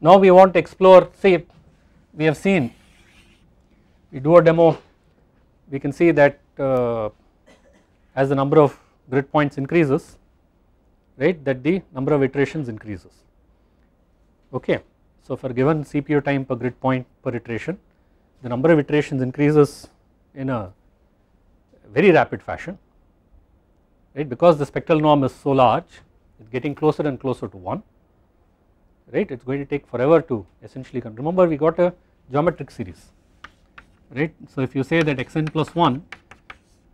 Now we want to explore see we have seen we do a demo we can see that uh, as the number of grid points increases right that the number of iterations increases okay. So for given CPU time per grid point per iteration the number of iterations increases in a very rapid fashion right because the spectral norm is so large it's getting closer and closer to 1 right it is going to take forever to essentially come. Remember we got a geometric series right. So if you say that xn plus 1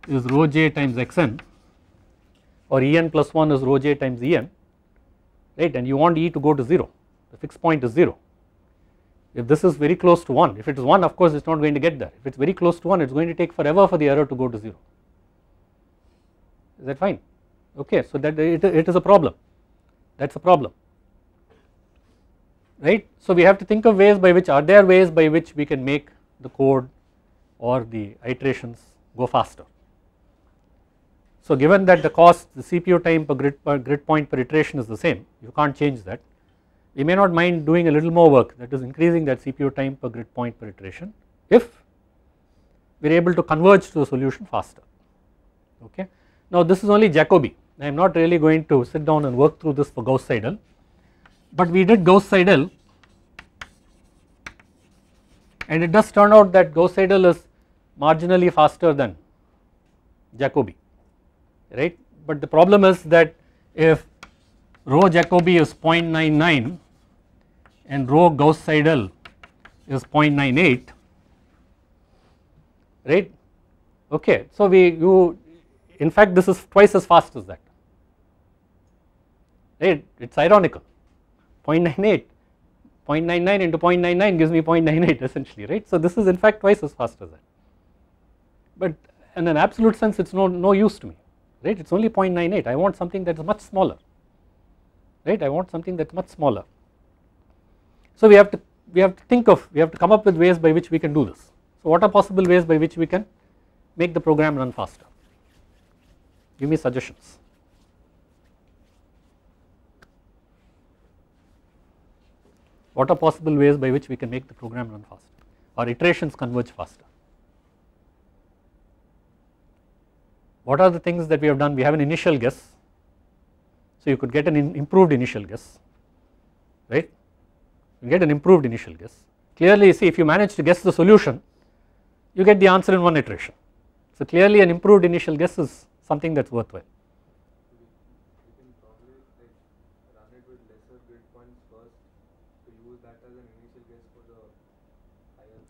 is rho j times xn or en plus 1 is rho j times en right and you want e to go to 0 the fixed point is 0 if this is very close to 1 if it is 1 of course it is not going to get there if it is very close to 1 it is going to take forever for the error to go to 0 is that fine okay so that it, it is a problem that is a problem right. So we have to think of ways by which are there ways by which we can make the code or the iterations go faster. So given that the cost the CPU time per grid, per grid point per iteration is the same you can't change that we may not mind doing a little more work that is increasing that CPU time per grid point per iteration if we are able to converge to the solution faster okay. Now this is only Jacobi I am not really going to sit down and work through this for Gauss Seidel but we did Gauss Seidel and it does turn out that Gauss Seidel is marginally faster than Jacobi right but the problem is that if rho Jacobi is 0.99 and rho Gauss Seidel is 0.98 right okay so we you in fact this is twice as fast as that right it is ironical 0.98, 0.99 into 0.99 gives me 0.98 essentially right. So this is in fact twice as fast as that but in an absolute sense it is no, no use to me right it is only 0.98 I want something that is much smaller right I want something that is much smaller. So we have to we have to think of we have to come up with ways by which we can do this. So what are possible ways by which we can make the program run faster give me suggestions. what are possible ways by which we can make the program run faster or iterations converge faster. What are the things that we have done? We have an initial guess, so you could get an in improved initial guess, right? You get an improved initial guess. Clearly, see if you manage to guess the solution, you get the answer in one iteration. So clearly, an improved initial guess is something that's worthwhile.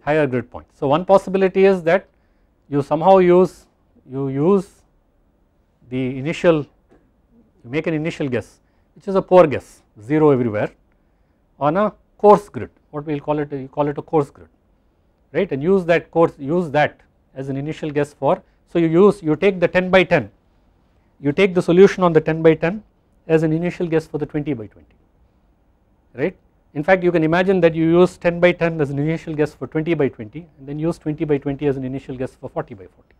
higher grid point. So one possibility is that you somehow use you use the initial you make an initial guess which is a poor guess 0 everywhere on a coarse grid what we will call it you call it a coarse grid right and use that coarse use that as an initial guess for so you use you take the 10 by 10 you take the solution on the 10 by 10 as an initial guess for the 20 by 20 right in fact you can imagine that you use 10 by 10 as an initial guess for 20 by 20 and then use 20 by 20 as an initial guess for 40 by 40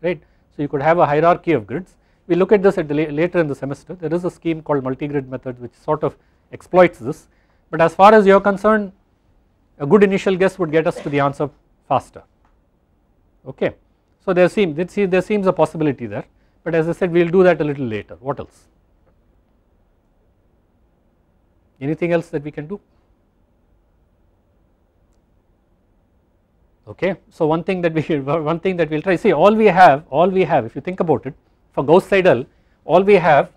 right. So you could have a hierarchy of grids. We look at this at later in the semester there is a scheme called multi-grid method which sort of exploits this but as far as you are concerned a good initial guess would get us to the answer faster okay. So there seems, there seems a possibility there but as I said we will do that a little later what else. Anything else that we can do? Okay, so one thing that we one thing that we'll try. See, all we have, all we have. If you think about it, for Gauss Seidel, all we have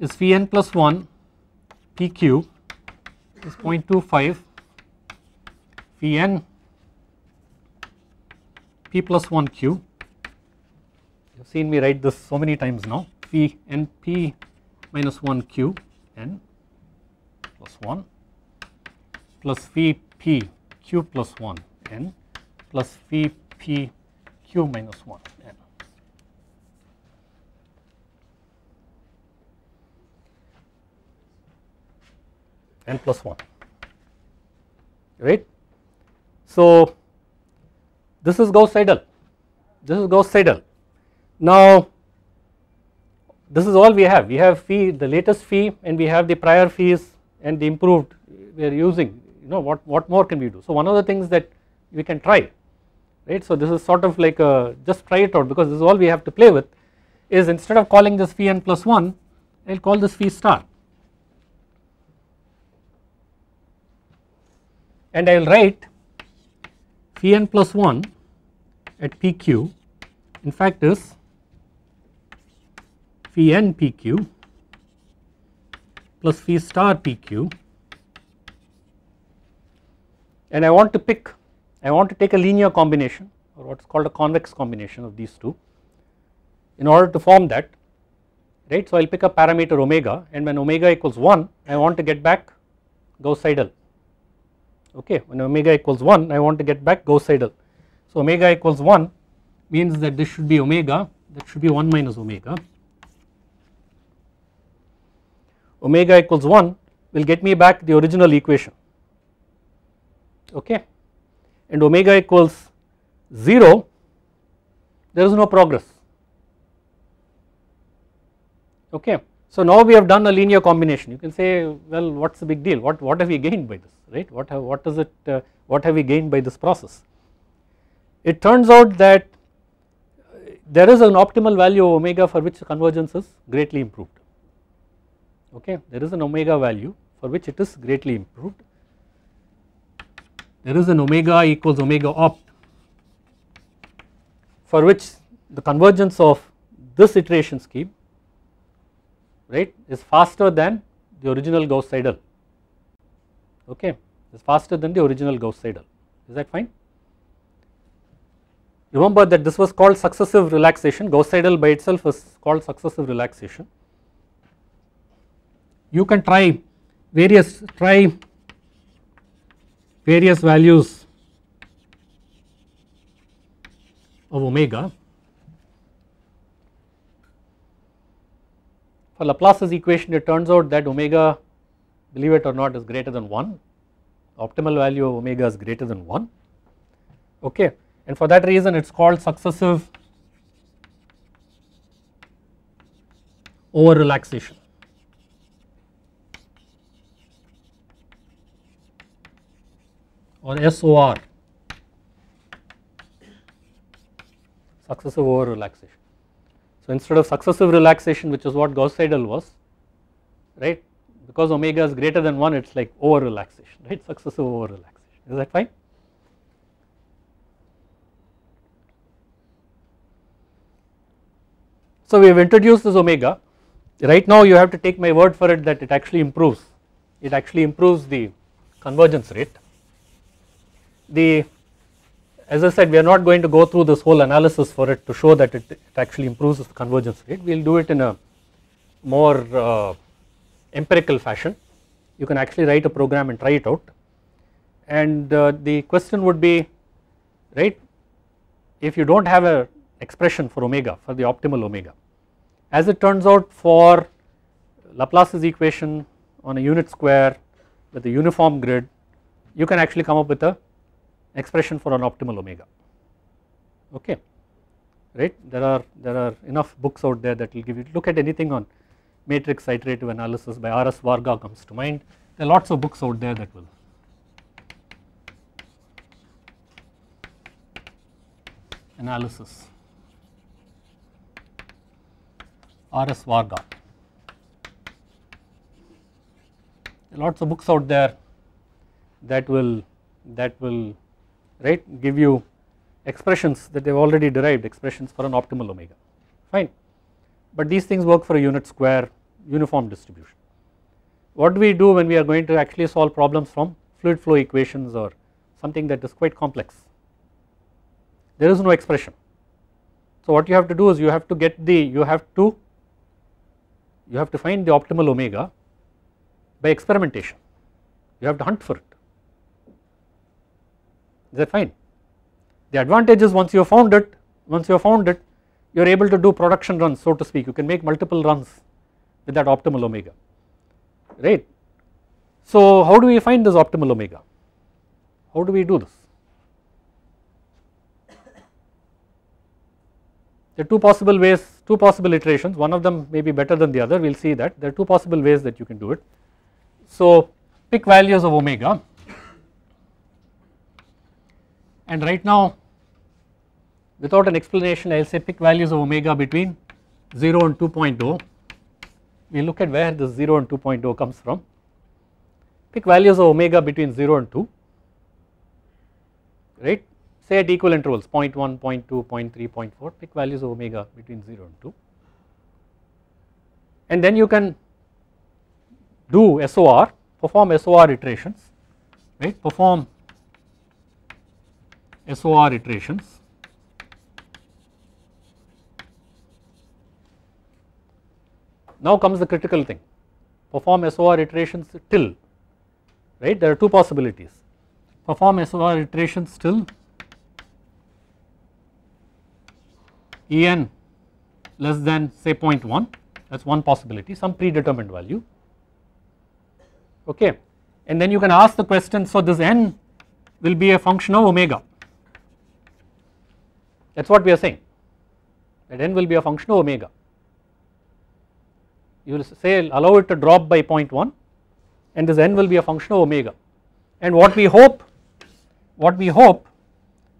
is Vn plus one, PQ is 0.25, Vn P plus 1 Q. You have seen me write this so many times now. P P minus 1 q n plus 1 plus phi p q plus 1 n plus phi p q minus 1 n. n plus 1 right. So, this is Gauss Seidel, this is Gauss Seidel. Now, this is all we have, we have phi the latest phi and we have the prior fees and improved we are using you know what, what more can we do. So one of the things that we can try right. So this is sort of like a just try it out because this is all we have to play with is instead of calling this phi n plus 1 I will call this phi star and I will write phi n plus 1 at pq in fact is phi n pq plus phi star PQ, and I want to pick I want to take a linear combination or what is called a convex combination of these two in order to form that right. So, I will pick a parameter omega and when omega equals 1 I want to get back Gauss Seidel okay when omega equals 1 I want to get back Gauss Seidel. So, omega equals 1 means that this should be omega that should be 1 minus omega omega equals 1 will get me back the original equation okay and omega equals 0 there is no progress okay. So now we have done a linear combination you can say well what is the big deal what, what have we gained by this right what have what is it uh, what have we gained by this process. It turns out that uh, there is an optimal value of omega for which convergence is greatly improved okay there is an omega value for which it is greatly improved there is an omega equals omega opt for which the convergence of this iteration scheme right is faster than the original Gauss Seidel okay is faster than the original Gauss Seidel is that fine. Remember that this was called successive relaxation Gauss Seidel by itself is called successive relaxation you can try various try various values of omega for Laplace's equation it turns out that omega believe it or not is greater than 1 optimal value of omega is greater than 1 okay and for that reason it is called successive over relaxation or SOR successive over relaxation. So instead of successive relaxation which is what Gauss Seidel was right because omega is greater than 1 it is like over relaxation right successive over relaxation is that fine. So we have introduced this omega right now you have to take my word for it that it actually improves it actually improves the convergence rate the as I said we are not going to go through this whole analysis for it to show that it, it actually improves the convergence rate we will do it in a more uh, empirical fashion you can actually write a program and try it out and uh, the question would be right if you do not have an expression for omega for the optimal omega as it turns out for Laplace's equation on a unit square with a uniform grid you can actually come up with a expression for an optimal omega okay right there are there are enough books out there that will give you look at anything on matrix iterative analysis by rs varga comes to mind there are lots of books out there that will analysis rs varga lots of books out there that will that will right give you expressions that they have already derived expressions for an optimal omega fine but these things work for a unit square uniform distribution. What do we do when we are going to actually solve problems from fluid flow equations or something that is quite complex there is no expression. So what you have to do is you have to get the you have to you have to find the optimal omega by experimentation you have to hunt for it is that fine. The advantage is once you have found it, once you have found it you are able to do production runs so to speak you can make multiple runs with that optimal omega right. So how do we find this optimal omega, how do we do this? There are two possible ways, two possible iterations, one of them may be better than the other, we will see that. There are two possible ways that you can do it. So pick values of omega and right now without an explanation I will say pick values of omega between 0 and 2.0 we look at where this 0 and 2.0 comes from pick values of omega between 0 and 2 right say at equal intervals 0 0.1 0 0.2 0 0.3 0 0.4 pick values of omega between 0 and 2 and then you can do SOR perform SOR iterations right perform SOR iterations. Now comes the critical thing perform SOR iterations till right there are two possibilities perform SOR iterations till En less than say 0.1 that is one possibility some predetermined value okay and then you can ask the question so this n will be a function of omega that is what we are saying that n will be a function of omega. You will say allow it to drop by 0.1 and this n will be a function of omega and what we hope what we hope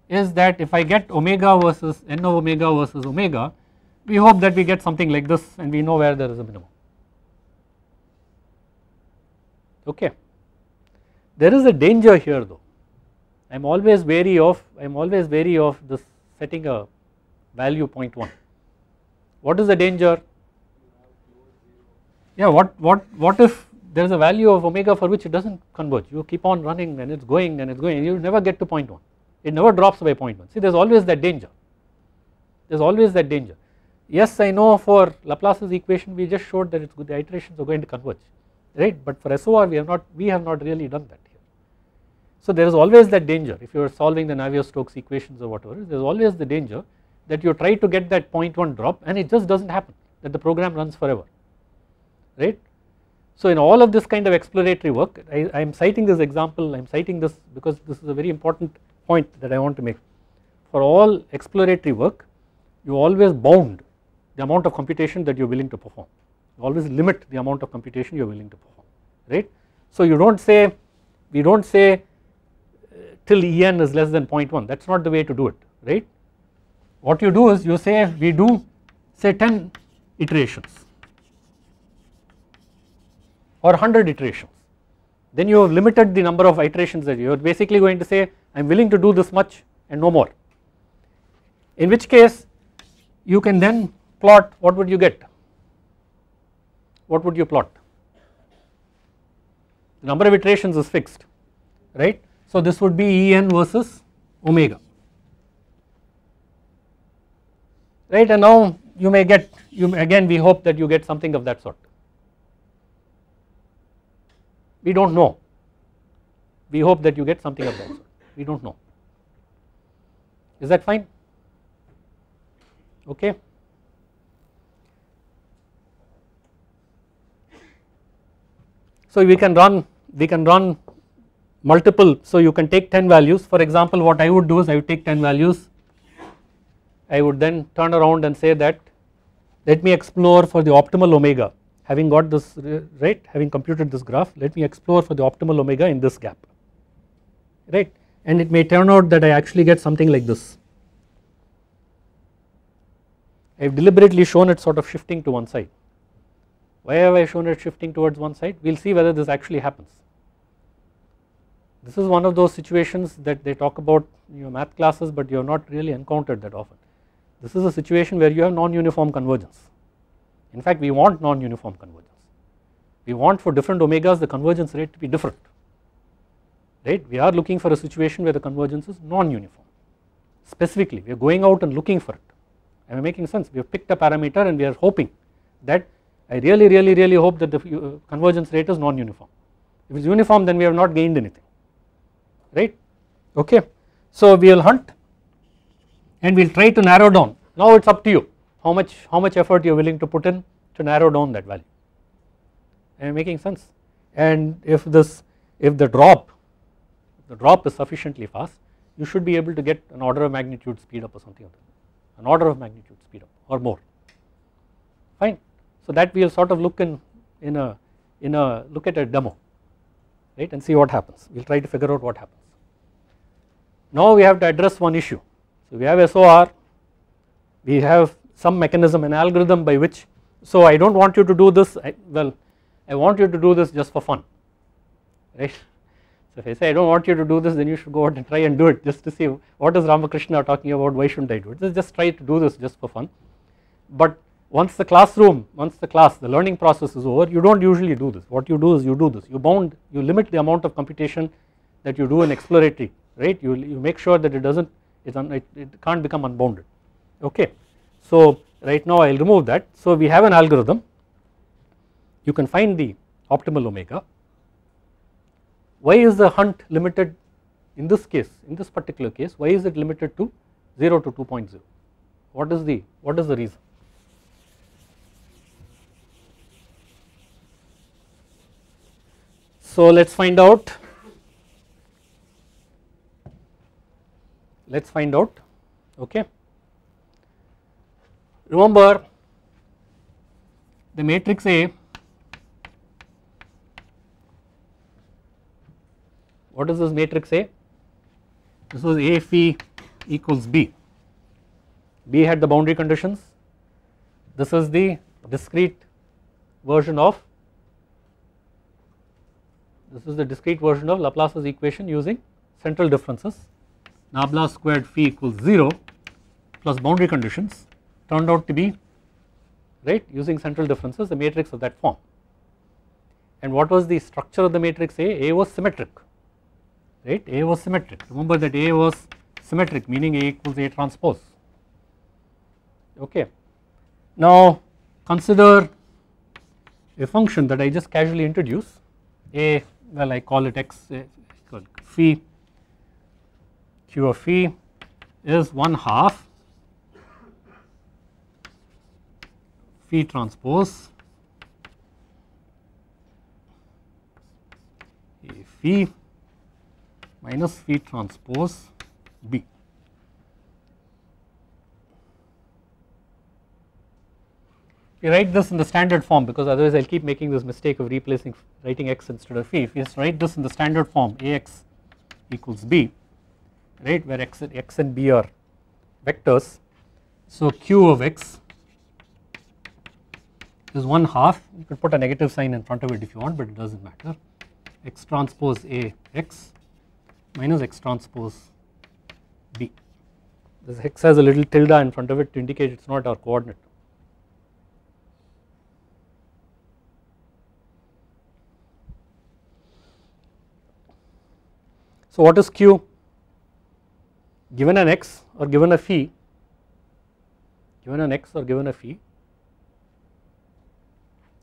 is that if I get omega versus n of omega versus omega we hope that we get something like this and we know where there is a minimum okay. There is a danger here though I am always wary of I am always wary of this setting a value 0.1. What is the danger? Yeah, what, what, what if there is a value of omega for which it does not converge, you keep on running and it is going and it is going you never get to 0.1, it never drops by 0.1. See there is always that danger, there is always that danger. Yes I know for Laplace's equation we just showed that it's good, the iterations are going to converge, right but for SOR we have not, we have not really done that. So there is always that danger if you are solving the Navier-Stokes equations or whatever there is always the danger that you try to get that 0.1 drop and it just does not happen that the program runs forever right. So in all of this kind of exploratory work I, I am citing this example I am citing this because this is a very important point that I want to make for all exploratory work you always bound the amount of computation that you are willing to perform you always limit the amount of computation you are willing to perform right. So you do not say we do not say till En is less than 0.1 that is not the way to do it right. What you do is you say we do say 10 iterations or 100 iterations then you have limited the number of iterations that you are basically going to say I am willing to do this much and no more in which case you can then plot what would you get what would you plot the number of iterations is fixed right so, this would be En versus omega right and now you may get you may, again we hope that you get something of that sort we do not know we hope that you get something of that sort we do not know is that fine okay so we can run we can run multiple. So you can take 10 values for example what I would do is I would take 10 values I would then turn around and say that let me explore for the optimal omega having got this right having computed this graph let me explore for the optimal omega in this gap right and it may turn out that I actually get something like this. I have deliberately shown it sort of shifting to one side. Why have I shown it shifting towards one side? We will see whether this actually happens. This is one of those situations that they talk about in your math classes but you have not really encountered that often. This is a situation where you have non-uniform convergence. In fact we want non-uniform convergence. We want for different omegas the convergence rate to be different. Right? We are looking for a situation where the convergence is non-uniform. Specifically we are going out and looking for it. Am I making sense? We have picked a parameter and we are hoping that I really really really hope that the uh, convergence rate is non-uniform. If it is uniform then we have not gained anything right okay. So we will hunt and we will try to narrow down now it is up to you how much how much effort you are willing to put in to narrow down that value am I making sense and if this if the drop the drop is sufficiently fast you should be able to get an order of magnitude speed up or something like that an order of magnitude speed up or more fine so that we will sort of look in in a in a look at a demo right and see what happens. We will try to figure out what happens. Now we have to address one issue. So we have SOR, we have some mechanism, an algorithm by which, so I do not want you to do this, I, well I want you to do this just for fun, right. So if I say I do not want you to do this then you should go out and try and do it just to see what is Ramakrishna talking about, why should not I do it, just, just try to do this just for fun. But once the classroom, once the class, the learning process is over, you do not usually do this. What you do is you do this. You bound, you limit the amount of computation that you do in exploratory, right. You, you make sure that it does not, it, it, can't become unbounded, okay. So right now I will remove that. So we have an algorithm. You can find the optimal omega. Why is the hunt limited in this case, in this particular case, why is it limited to 0 to 2.0? What is the, what is the reason? So let us find out, let us find out, okay. Remember the matrix A, what is this matrix A? This was A phi equals B. B had the boundary conditions. This is the discrete version of this is the discrete version of Laplace's equation using central differences. Nabla squared phi equals 0 plus boundary conditions turned out to be right using central differences the matrix of that form. And what was the structure of the matrix A? A was symmetric, right? A was symmetric. Remember that A was symmetric meaning A equals A transpose. Okay. Now consider a function that I just casually introduce, A well I call it x equal eh, phi q of phi is 1 half phi transpose a phi minus phi transpose b. you write this in the standard form because otherwise I will keep making this mistake of replacing writing x instead of e. If you just write this in the standard form Ax equals b right where x, x and b are vectors. So q of x is 1 half you could put a negative sign in front of it if you want but it does not matter x transpose A x minus x transpose B. This x has a little tilde in front of it to indicate it is not our coordinate So, what is Q? Given an x or given a phi, given an x or given a phi,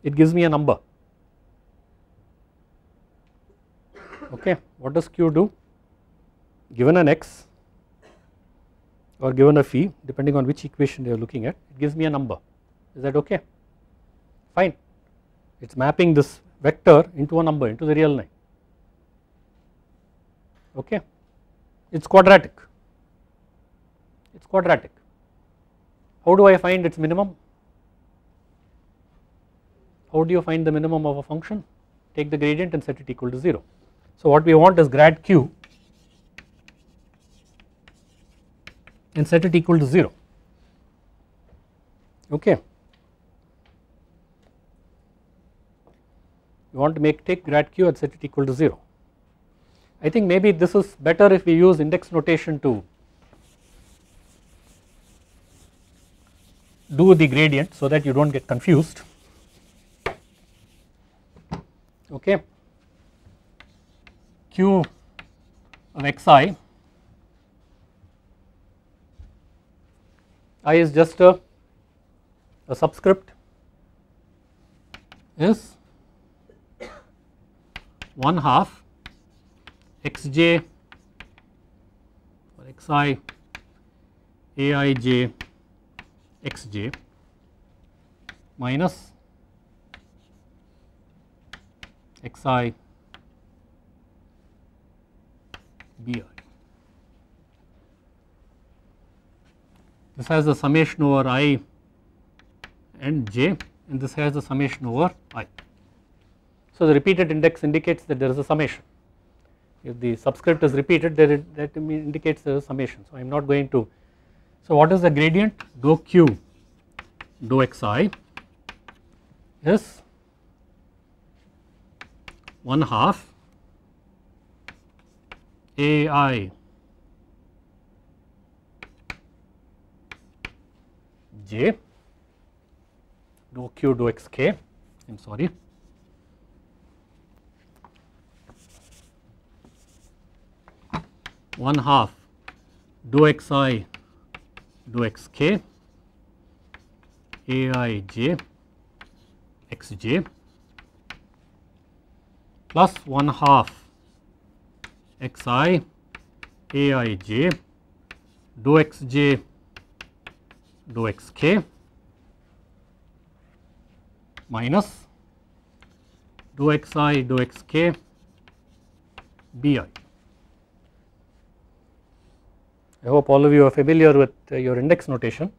it gives me a number. Okay, what does Q do? Given an x or given a phi, depending on which equation you are looking at, it gives me a number. Is that okay? Fine. It is mapping this vector into a number, into the real line okay it is quadratic it is quadratic how do I find its minimum how do you find the minimum of a function take the gradient and set it equal to 0 so what we want is grad q and set it equal to 0 okay you want to make take grad q and set it equal to 0 I think maybe this is better if we use index notation to do the gradient so that you do not get confused okay q of xi i is just a, a subscript is 1 half xj or xi aij xj minus xi bi. This has the summation over i and j and this has the summation over i. So, the repeated index indicates that there is a summation if the subscript is repeated there it, that indicates the summation so I am not going to. So what is the gradient dou q dou xi is 1 half ai j dou q dou xk I am sorry 1 half dou x i dou x k a i j x j plus 1 half x i a i j dou x j dou x k minus dou x i dou x k b i. I hope all of you are familiar with uh, your index notation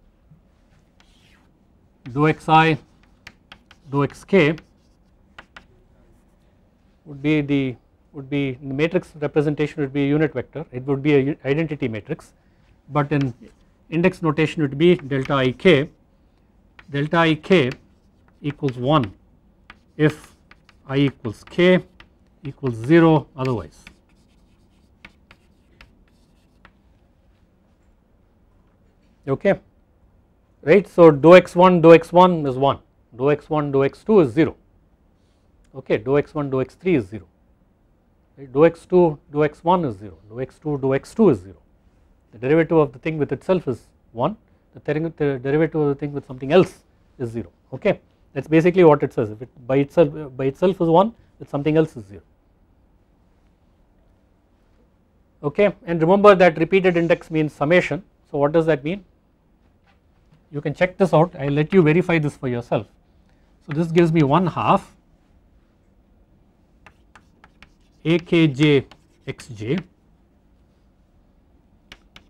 dou xi dou xk would be the would be the matrix representation would be a unit vector it would be a identity matrix but in index notation would be delta ik delta ik equals 1 if i equals k equals 0 otherwise okay right. So dou x1 dou x1 is 1, dou x1 dou x2 is 0, okay dou x1 dou x3 is 0, right. dou x2 dou x1 is 0, dou x2 dou x2 is 0. The derivative of the thing with itself is 1, the, derivative of the thing with something else is 0, okay. That is basically what it says, if it by itself by itself is 1, with something else is 0 okay and remember that repeated index means summation so what does that mean you can check this out I will let you verify this for yourself. So this gives me 1 half AKJ XJ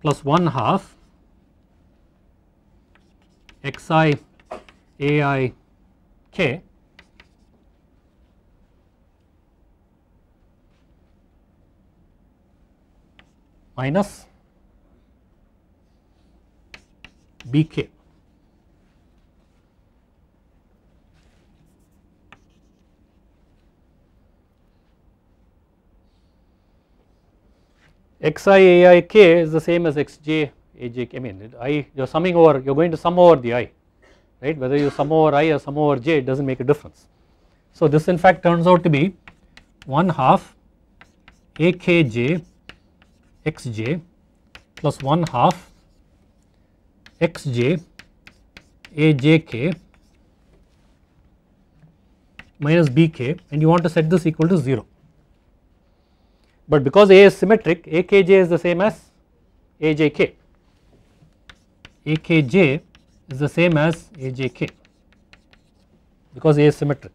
plus 1 half XI AI K minus BK. xi is the same as xj aj, I mean i you are summing over you are going to sum over the i right whether you sum over i or sum over j it does not make a difference. So this in fact turns out to be 1 half akj xj plus 1 half xj ajk minus bk and you want to set this equal to 0 but because A is symmetric AKJ is the same as AJK. AKJ is the same as AJK because A is symmetric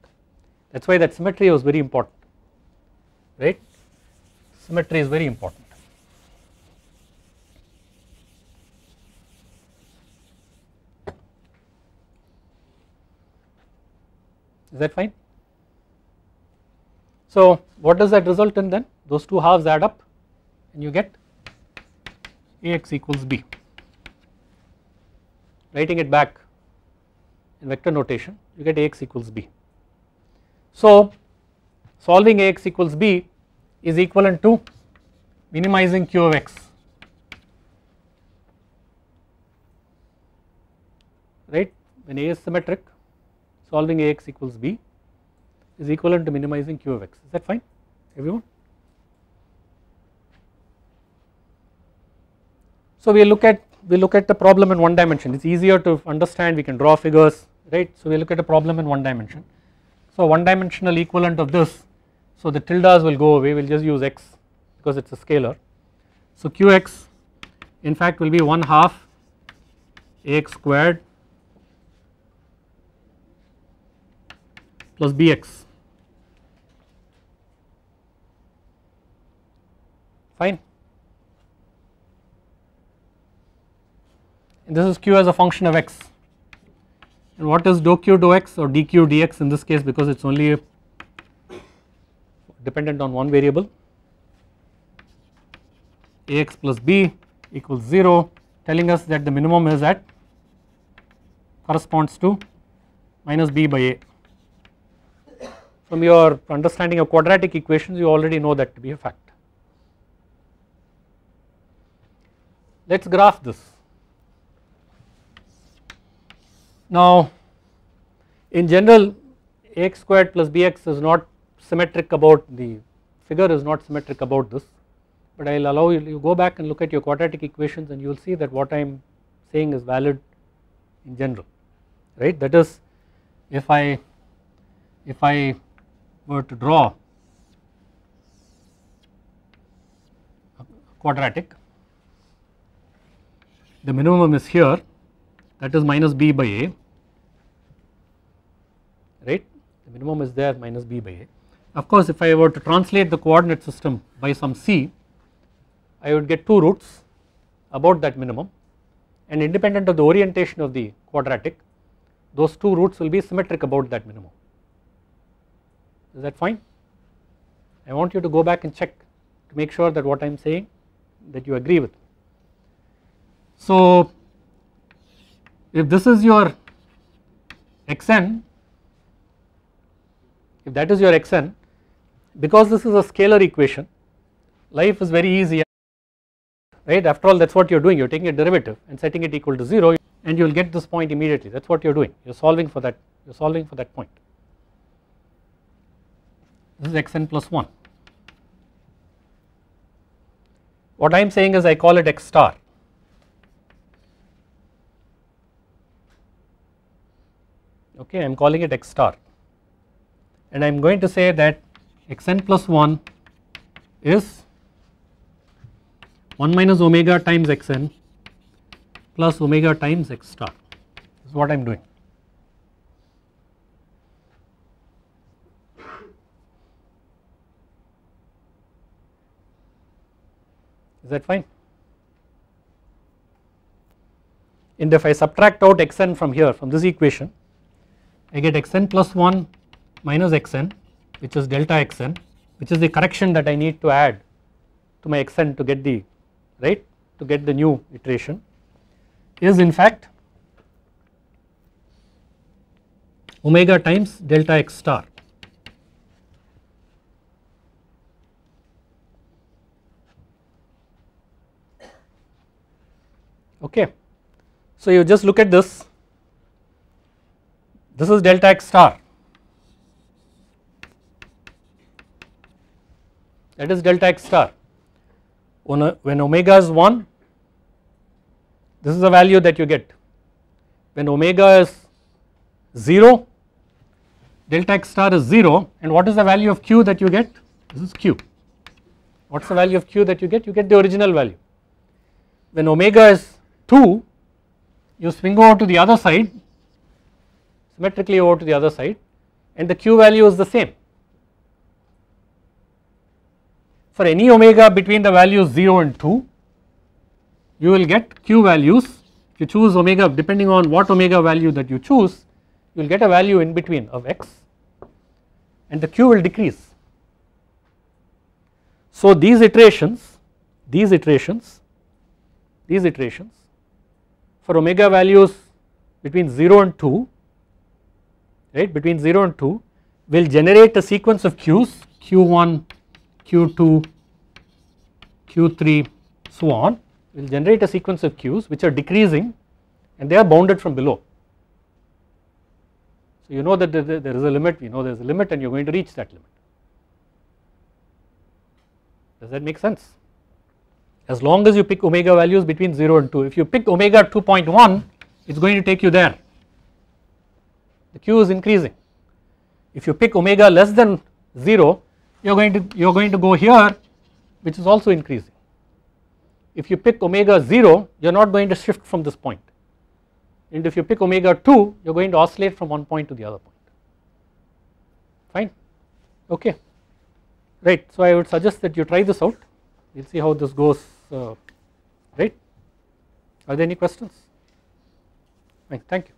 that is why that symmetry was very important right symmetry is very important. Is that fine? So, what does that result in then those two halves add up and you get Ax equals B writing it back in vector notation you get Ax equals B. So solving Ax equals B is equivalent to minimizing Q of x right when A is symmetric solving Ax equals B is equivalent to minimizing q of x. Is that fine everyone? So we look at we look at the problem in one dimension. It's easier to understand. We can draw figures, right? So we look at a problem in one dimension. So one dimensional equivalent of this. So the tildes will go away. We'll just use x because it's a scalar. So qx in fact will be one half ax squared plus bx fine. And this is q as a function of x and what is dou q dou x or dq dx in this case because it is only dependent on one variable ax plus b equals 0 telling us that the minimum is at corresponds to minus b by a. From your understanding of quadratic equations you already know that to be a fact. let us graph this. Now in general ax squared plus bx is not symmetric about the figure is not symmetric about this but I will allow you, you go back and look at your quadratic equations and you will see that what I am saying is valid in general right that is if I if I were to draw a quadratic the minimum is here that is minus b by a right the minimum is there minus b by a. Of course if I were to translate the coordinate system by some c I would get two roots about that minimum and independent of the orientation of the quadratic those two roots will be symmetric about that minimum. Is that fine? I want you to go back and check to make sure that what I am saying that you agree with. So, if this is your xn, if that is your xn, because this is a scalar equation, life is very easy, right? After all, that is what you are doing, you are taking a derivative and setting it equal to 0 and you will get this point immediately, that is what you are doing, you are solving for that, you are solving for that point. This is xn plus 1. What I am saying is I call it x star okay I am calling it x star and I am going to say that xn plus 1 is 1 minus omega times xn plus omega times x star is what I am doing. Is that fine? And if I subtract out xn from here from this equation I get xn plus 1 minus xn which is delta xn which is the correction that I need to add to my xn to get the right to get the new iteration is in fact omega times delta x star. Okay. So, you just look at this this is delta x star that is delta x star when omega is 1 this is the value that you get when omega is 0 delta x star is 0 and what is the value of q that you get this is q what is the value of q that you get you get the original value when omega is 2 you swing over to the other side symmetrically over to the other side and the q value is the same. For any omega between the values 0 and 2, you will get q values. If you choose omega depending on what omega value that you choose, you will get a value in between of x and the q will decrease. So these iterations, these iterations, these iterations for omega values between 0 and 2 right between 0 and 2 will generate a sequence of q's: q1, q2, q3 so on will generate a sequence of q's which are decreasing and they are bounded from below. So you know that there is a limit, you know there is a limit and you are going to reach that limit. Does that make sense? As long as you pick omega values between 0 and 2, if you pick omega 2.1 it is going to take you there the q is increasing. If you pick omega less than 0 you are going to you are going to go here which is also increasing. If you pick omega 0 you are not going to shift from this point and if you pick omega 2 you are going to oscillate from one point to the other point fine okay right. So I would suggest that you try this out we will see how this goes uh, right are there any questions fine thank you.